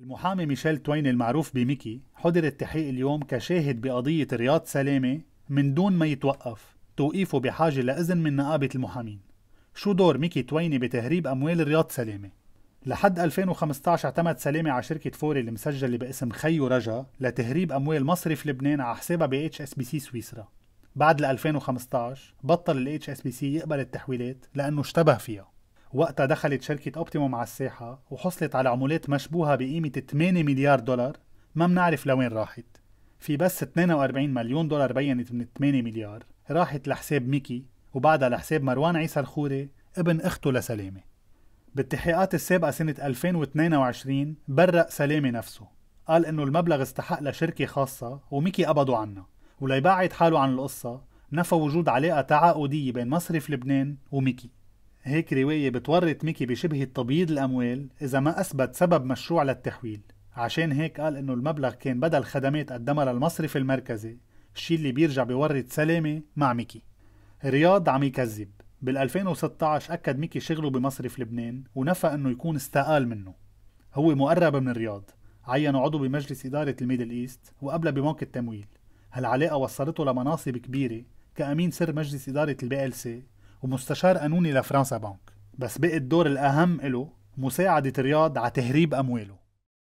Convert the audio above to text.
المحامي ميشيل توين المعروف بميكي حضر التحقيق اليوم كشاهد بقضية رياض سلامة من دون ما يتوقف توقيفه بحاجة لإذن من نقابة المحامين شو دور ميكي تويني بتهريب أموال رياض سلامة؟ لحد 2015 اعتمد سلامة على شركة فوري المسجلة باسم خيو رجا لتهريب أموال مصرف لبنان على حسابها بـ HSBC سويسرا بعد 2015 بطل الـ HSBC يقبل التحويلات لأنه اشتبه فيها وقتها دخلت شركة أوبتيموم على الساحة وحصلت على عمولات مشبوهة بقيمة 8 مليار دولار ما بنعرف لوين راحت في بس 42 مليون دولار بينت من 8 مليار راحت لحساب ميكي وبعدها لحساب مروان عيسى الخوري ابن أخته لسلامة بالتحقيقات السابقة سنة 2022 برأ سلامة نفسه قال إنه المبلغ استحق لشركة خاصة وميكي قبضوا عنها وليبعد حاله عن القصة نفى وجود علاقة تعاقدية بين مصرف لبنان وميكي هيك رواية بتورط ميكي بشبهة تبييض الأموال إذا ما أثبت سبب مشروع للتحويل عشان هيك قال إنه المبلغ كان بدل خدمات قدمها للمصرف المركزي الشي اللي بيرجع بيورط سلامة مع ميكي رياض عم يكذب بال 2016 أكد ميكي شغله بمصرف لبنان ونفى إنه يكون استقال منه هو مقرب من رياض عينه عضو بمجلس إدارة الميدل إيست وقبله ببنك التمويل هالعلاقة وصلته لمناصب كبيرة كأمين سر مجلس إدارة البي ال سي ومستشار قانوني لفرنسا بانك بس بقي الدور الأهم له مساعدة رياض على تهريب أمواله